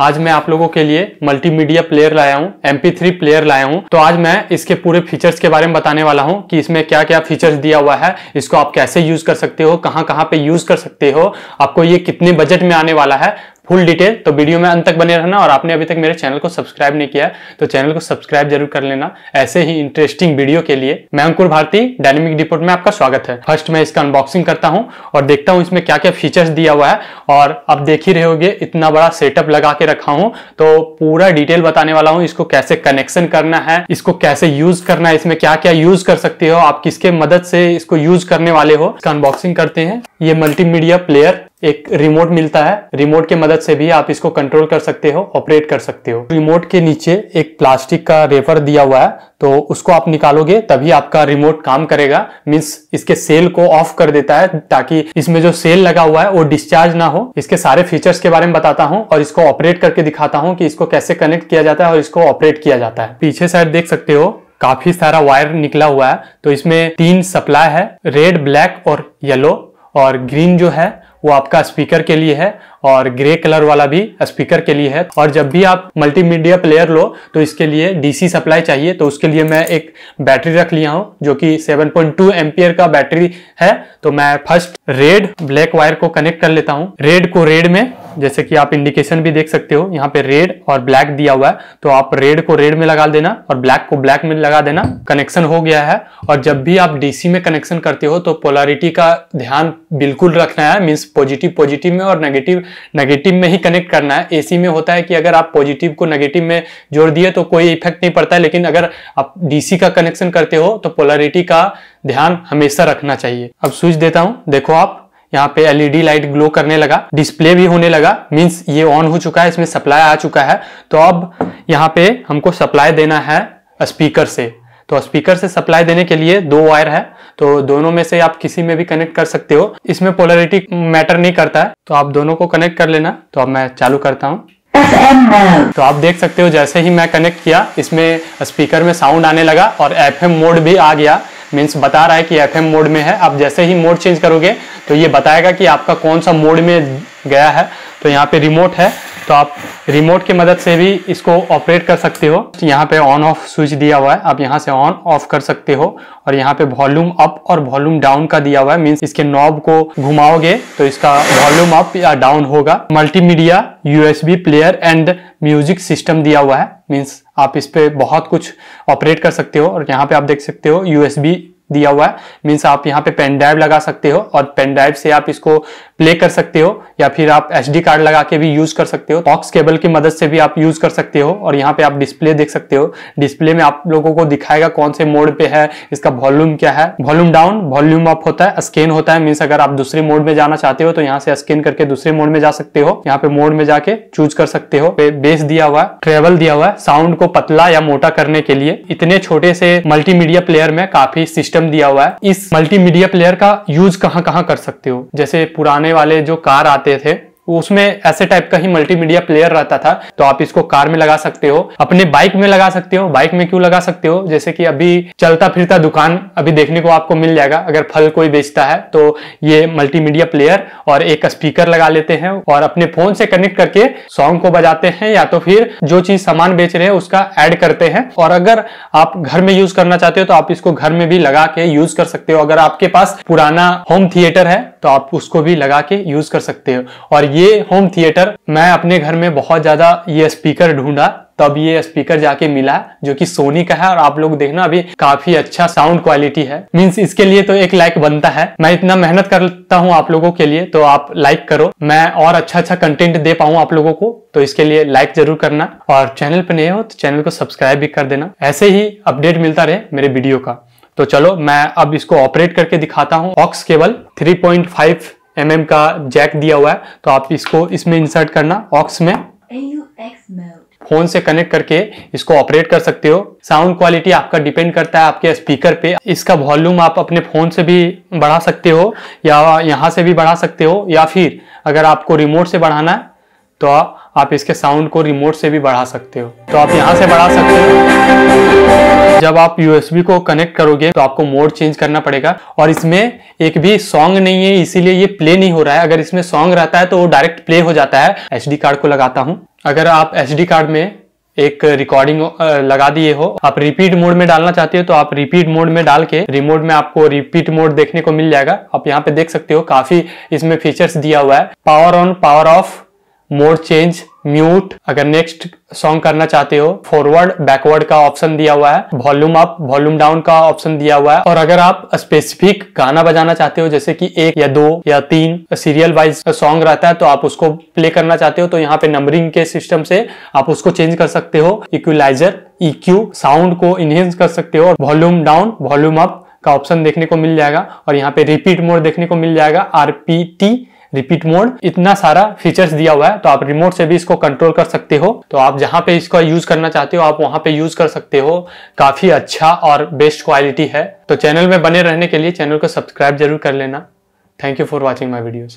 आज मैं आप लोगों के लिए मल्टीमीडिया प्लेयर लाया हूँ MP3 प्लेयर लाया हूँ तो आज मैं इसके पूरे फीचर्स के बारे में बताने वाला हूँ कि इसमें क्या क्या फीचर्स दिया हुआ है इसको आप कैसे यूज कर सकते हो कहाँ कहाँ पे यूज कर सकते हो आपको ये कितने बजट में आने वाला है फुल डिटेल तो वीडियो में अंत तक बने रहना और आपने अभी तक मेरे चैनल को सब्सक्राइब नहीं किया तो चैनल को सब्सक्राइब जरूर कर लेना ऐसे ही इंटरेस्टिंग वीडियो के लिए मैं अंकुर भारती डायनेमिक रिपोर्ट में आपका स्वागत है फर्स्ट मैं इसका अनबॉक्सिंग करता हूँ और देखता हूँ इसमें क्या क्या फीचर्स दिया हुआ है और आप देख ही रहे होगे इतना बड़ा सेटअप लगा के रखा हूँ तो पूरा डिटेल बताने वाला हूँ इसको कैसे कनेक्शन करना है इसको कैसे यूज करना है इसमें क्या क्या यूज कर सकते हो आप किसके मदद से इसको यूज करने वाले हो इसका अनबॉक्सिंग करते हैं ये मल्टीमीडिया प्लेयर एक रिमोट मिलता है रिमोट के मदद से भी आप इसको कंट्रोल कर सकते हो ऑपरेट कर सकते हो रिमोट के नीचे एक प्लास्टिक का रेफर दिया हुआ है तो उसको आप निकालोगे तभी आपका रिमोट काम करेगा मीन्स इसके सेल को ऑफ कर देता है ताकि इसमें जो सेल लगा हुआ है वो डिस्चार्ज ना हो इसके सारे फीचर्स के बारे में बताता हूँ और इसको ऑपरेट करके दिखाता हूँ कि इसको कैसे कनेक्ट किया जाता है और इसको ऑपरेट किया जाता है पीछे साइड देख सकते हो काफी सारा वायर निकला हुआ है तो इसमें तीन सप्लाई है रेड ब्लैक और येलो और ग्रीन जो है वो आपका स्पीकर के लिए है और ग्रे कलर वाला भी स्पीकर के लिए है और जब भी आप मल्टीमीडिया प्लेयर लो तो इसके लिए डीसी सप्लाई चाहिए तो उसके लिए मैं एक बैटरी रख लिया हूँ जो कि 7.2 पॉइंट का बैटरी है तो मैं फर्स्ट रेड ब्लैक वायर को कनेक्ट कर लेता हूँ रेड को रेड में जैसे कि आप इंडिकेशन भी देख सकते हो यहाँ पे रेड और ब्लैक दिया हुआ है तो आप रेड को रेड में लगा देना और ब्लैक को ब्लैक में लगा देना कनेक्शन हो गया है और जब भी आप डीसी में कनेक्शन करते हो तो पोलरिटी का ध्यान बिल्कुल रखना है मीन्स पॉजिटिव पॉजिटिव में और नेगेटिव नेगेटिव में ही कनेक्ट करना है एसी में होता है कि अगर आप पॉजिटिव को नेगेटिव में जोड़ दिए तो कोई इफेक्ट नहीं पड़ता है लेकिन अगर आप डीसी का कनेक्शन करते हो तो पोलरिटी का ध्यान हमेशा रखना चाहिए अब स्विच देता हूँ देखो आप यहाँ पे एलईडी लाइट ग्लो करने लगा डिस्प्ले भी होने लगा मीन्स ये ऑन हो चुका है इसमें सप्लाई आ चुका है तो अब यहाँ पे हमको सप्लाई देना है स्पीकर से तो स्पीकर से सप्लाई देने के लिए दो वायर है तो दोनों में से आप किसी में भी कनेक्ट कर सकते हो इसमें पोलरिटी मैटर नहीं करता है तो आप दोनों को कनेक्ट कर लेना तो अब मैं चालू करता हूँ तो आप देख सकते हो जैसे ही मैं कनेक्ट किया इसमें स्पीकर में साउंड आने लगा और एफ मोड भी आ गया मीन्स बता रहा है कि एफ मोड में है आप जैसे ही मोड चेंज करोगे तो ये बताएगा कि आपका कौन सा मोड में गया है तो यहाँ पे रिमोट है तो आप रिमोट की मदद से भी इसको ऑपरेट कर सकते हो यहाँ पे ऑन ऑफ स्विच दिया हुआ है आप यहाँ से ऑन ऑफ कर सकते हो और यहाँ पे वॉल्यूम अप और वॉल्यूम डाउन का दिया हुआ है मीन्स इसके नॉब को घुमाओगे तो इसका वॉल्यूम अप या डाउन होगा multimedia USB player and music system दिया हुआ है मीन्स आप इस पर बहुत कुछ ऑपरेट कर सकते हो और यहाँ पे आप देख सकते हो यूएसबी दिया हुआ है मीन्स आप यहाँ पे पेन ड्राइव लगा सकते हो और पेन ड्राइव से आप इसको प्ले कर सकते हो या फिर आप एच कार्ड लगा के भी यूज कर सकते हो टॉक्स केबल की मदद से भी आप यूज कर सकते हो और यहाँ पे आप डिस्प्ले देख सकते हो डिस्प्ले में आप लोगों को दिखाएगा कौन से मोड पे है इसका वॉल्यूम क्या है वॉल्यूम डाउन वॉल्यूम अप होता है स्कैन होता है मीन्स अगर आप दूसरे मोड में जाना चाहते हो तो यहाँ से स्कैन करके दूसरे मोड में जा सकते हो यहाँ पे मोड में जाके चूज कर सकते हो बेस दिया हुआ है ट्रेवल दिया हुआ है साउंड को पतला या मोटा करने के लिए इतने छोटे से मल्टीमीडिया प्लेयर में काफी सिस्टम सिस्टम दिया हुआ है इस मल्टीमीडिया प्लेयर का यूज कहाँ कहाँ कर सकते हो जैसे पुराने वाले जो कार आते थे उसमें ऐसे टाइप का ही मल्टीमीडिया प्लेयर रहता था तो आप इसको कार में लगा सकते हो अपने बाइक में लगा सकते हो बाइक में क्यों लगा सकते हो जैसे कि अभी चलता फिरता दुकान अभी देखने को आपको मिल जाएगा अगर फल कोई बेचता है तो ये मल्टीमीडिया प्लेयर और एक स्पीकर लगा लेते हैं और अपने फोन से कनेक्ट करके सॉन्ग को बजाते हैं या तो फिर जो चीज सामान बेच रहे हैं उसका एड करते हैं और अगर आप घर में यूज करना चाहते हो तो आप इसको घर में भी लगा के यूज कर सकते हो अगर आपके पास पुराना होम थिएटर है तो आप उसको भी लगा के यूज कर सकते हो और ये होम थिएटर मैं अपने घर में बहुत ज्यादा ये स्पीकर ढूंढा तब ये स्पीकर जाके मिला जो कि सोनी का है और आप लोग देखना अभी काफी अच्छा साउंड क्वालिटी है मींस इसके लिए तो एक लाइक बनता है मैं इतना मेहनत करता हूँ आप लोगों के लिए तो आप लाइक करो मैं और अच्छा अच्छा कंटेंट दे पाऊँ आप लोगों को तो इसके लिए लाइक जरूर करना और चैनल पर नए हो तो चैनल को सब्सक्राइब भी कर देना ऐसे ही अपडेट मिलता रहे मेरे वीडियो का तो चलो मैं अब इसको ऑपरेट करके दिखाता हूँ ऑक्स केबल 3.5 पॉइंट mm का जैक दिया हुआ है तो आप इसको इसमें इंसर्ट करना ऑक्स में फोन से कनेक्ट करके इसको ऑपरेट कर सकते हो साउंड क्वालिटी आपका डिपेंड करता है आपके स्पीकर पे इसका वॉल्यूम आप अपने फोन से भी बढ़ा सकते हो या यहाँ से भी बढ़ा सकते हो या फिर अगर आपको रिमोट से बढ़ाना है तो आप इसके साउंड को रिमोट से भी बढ़ा सकते हो तो आप यहाँ से बढ़ा सकते हो जब आप यूएसबी को कनेक्ट करोगे तो आपको मोड चेंज करना पड़ेगा और इसमें एक भी सॉन्ग नहीं है इसीलिए ये प्ले नहीं हो रहा है अगर इसमें सॉन्ग रहता है तो वो डायरेक्ट प्ले हो जाता है एसडी कार्ड को लगाता हूँ अगर आप एसडी कार्ड में एक रिकॉर्डिंग लगा दिए हो आप रिपीट मोड में डालना चाहते हो तो आप रिपीट मोड में डाल के रिमोट में आपको रिपीट मोड देखने को मिल जाएगा आप यहाँ पे देख सकते हो काफी इसमें फीचर्स दिया हुआ है power on power off mode change mute अगर नेक्स्ट सॉन्ग करना चाहते हो फॉरवर्ड बैकवर्ड का ऑप्शन दिया हुआ है वॉल्यूम अप वॉल्यूम डाउन का ऑप्शन दिया हुआ है और अगर आप स्पेसिफिक गाना बजाना चाहते हो जैसे कि एक या दो या तीन सीरियल वाइज सॉन्ग रहता है तो आप उसको प्ले करना चाहते हो तो यहाँ पे नंबरिंग के सिस्टम से आप उसको चेंज कर सकते हो इक्वलाइजर इक्यू साउंड को इनहेंस कर सकते हो वॉल्यूम डाउन वॉल्यूम अप का ऑप्शन देखने को मिल जाएगा और यहाँ पे रिपीट मोड देखने को मिल जाएगा आरपीटी रिपीट मोड इतना सारा फीचर्स दिया हुआ है तो आप रिमोट से भी इसको कंट्रोल कर सकते हो तो आप जहां पे इसको यूज करना चाहते हो आप वहां पे यूज कर सकते हो काफी अच्छा और बेस्ट क्वालिटी है तो चैनल में बने रहने के लिए चैनल को सब्सक्राइब जरूर कर लेना thank you for watching my videos